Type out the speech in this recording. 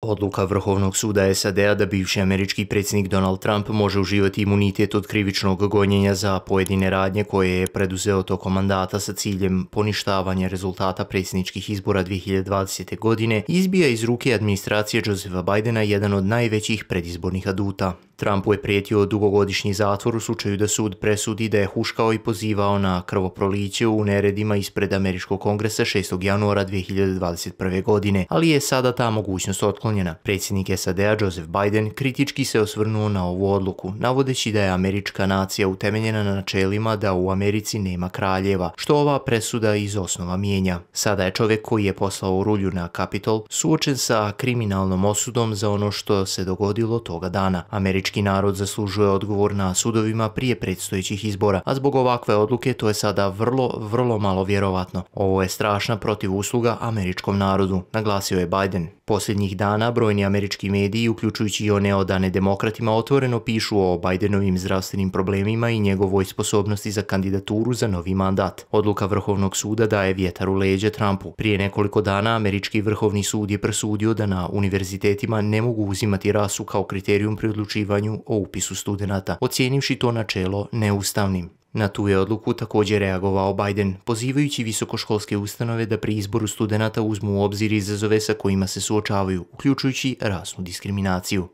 Odluka Vrhovnog suda SAD-a da bivši američki predsjednik Donald Trump može uživati imunitet od krivičnog gonjenja za pojedine radnje koje je preduzeo tokom mandata sa ciljem poništavanja rezultata predsjedničkih izbora 2020. godine izbija iz ruke administracije Josefa Bidena jedan od najvećih predizbornih aduta. Trumpu je prijetio dugogodišnji zatvor u slučaju da sud presudi da je huškao i pozivao na krvoproliće u neredima ispred Američkog kongresa 6. januara 2021. godine, ali je sada ta mogućnost otklonjena. Predsjednik SAD-a Joseph Biden kritički se osvrnuo na ovu odluku, navodeći da je američka nacija utemeljena na načelima da u Americi nema kraljeva, što ova presuda iz osnova mijenja. Sada je čovjek koji je poslao rulju na Capitol suočen sa kriminalnom osudom za ono što se dogodilo toga dana. Američki bošnjački narod zaslužuje odgovor na sudovima prije predstojećih izbora, a zbog ovakve odluke to je sada vrlo, vrlo malo vjerovatno. Ovo je strašna protivusluga američkom narodu, naglasio je Biden. Posljednjih dana brojni američki mediji, uključujući i one odane demokratima, otvoreno pišu o Bidenovim zdravstvenim problemima i njegovoj sposobnosti za kandidaturu za novi mandat. Odluka Vrhovnog suda daje vjetar u leđe Trumpu. Prije nekoliko dana američki Vrhovni sud je presudio da na univerzitetima ne mogu uzimati rasu kao kriterijum pri odlučivanju odlučivanju o upisu studenta, ocijenivši to načelo neustavnim. Na tu je odluku također reagovao Biden, pozivajući visokoškolske ustanove da pri izboru studenta uzmu u obzir izazove sa kojima se suočavaju, uključujući rasnu diskriminaciju.